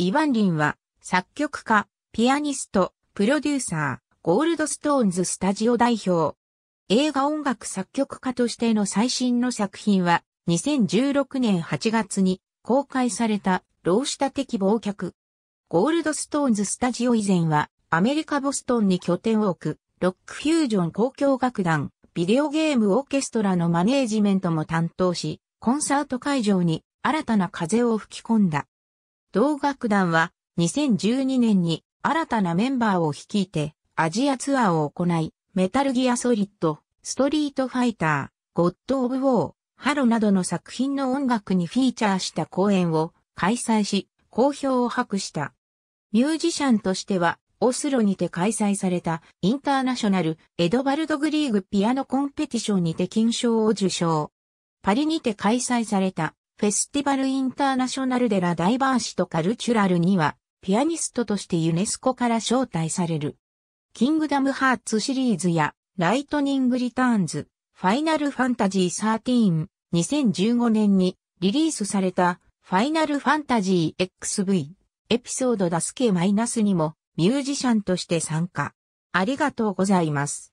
イヴァンリンは、作曲家、ピアニスト、プロデューサー、ゴールドストーンズスタジオ代表。映画音楽作曲家としての最新の作品は、2016年8月に公開された、老下的忘却。ゴールドストーンズスタジオ以前は、アメリカボストンに拠点を置く、ロックフュージョン交響楽団、ビデオゲームオーケストラのマネージメントも担当し、コンサート会場に新たな風を吹き込んだ。同楽団は2012年に新たなメンバーを率いてアジアツアーを行い、メタルギアソリッド、ストリートファイター、ゴッド・オブ・ウォー、ハロなどの作品の音楽にフィーチャーした公演を開催し、好評を博した。ミュージシャンとしては、オスロにて開催されたインターナショナルエドバルド・グリーグピアノコンペティションにて金賞を受賞。パリにて開催されたフェスティバルインターナショナルデラダイバーシとカルチュラルには、ピアニストとしてユネスコから招待される。キングダムハーツシリーズや、ライトニングリターンズ、ファイナルファンタジー13、2015年にリリースされた、ファイナルファンタジー XV、エピソードダスケマイナスにも、ミュージシャンとして参加。ありがとうございます。